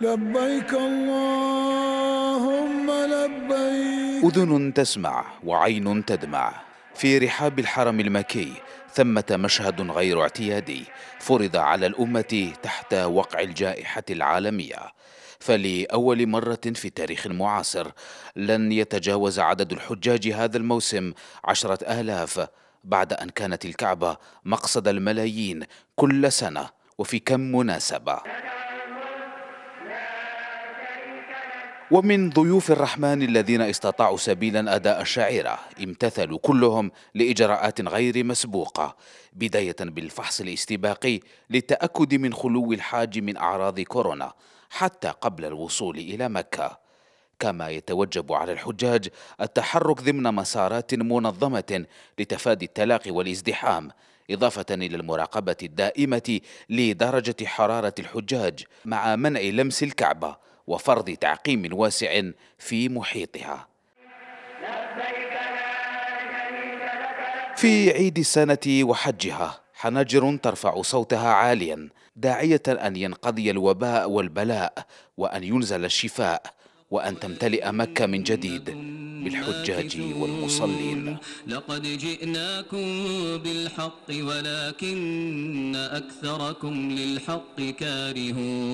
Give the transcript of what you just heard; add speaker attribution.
Speaker 1: لبيك اللهم لبيك
Speaker 2: أذن تسمع وعين تدمع في رحاب الحرم المكي ثمة مشهد غير اعتيادي فرض على الأمة تحت وقع الجائحة العالمية فلأول مرة في التاريخ المعاصر لن يتجاوز عدد الحجاج هذا الموسم عشرة آلاف بعد أن كانت الكعبة مقصد الملايين كل سنة وفي كم مناسبة ومن ضيوف الرحمن الذين استطاعوا سبيلا أداء الشعيرة امتثلوا كلهم لإجراءات غير مسبوقة بداية بالفحص الاستباقي للتأكد من خلو الحاج من أعراض كورونا حتى قبل الوصول إلى مكة كما يتوجب على الحجاج التحرك ضمن مسارات منظمة لتفادي التلاقي والازدحام إضافة إلى المراقبة الدائمة لدرجة حرارة الحجاج مع منع لمس الكعبة وفرض تعقيم واسع في محيطها في عيد السنة وحجها حناجر ترفع صوتها عاليا داعية أن ينقضي الوباء والبلاء وأن ينزل الشفاء وأن تمتلئ مكة من جديد بالحجاج والمصلين
Speaker 1: لقد جئناكم بالحق ولكن أكثركم للحق كارهون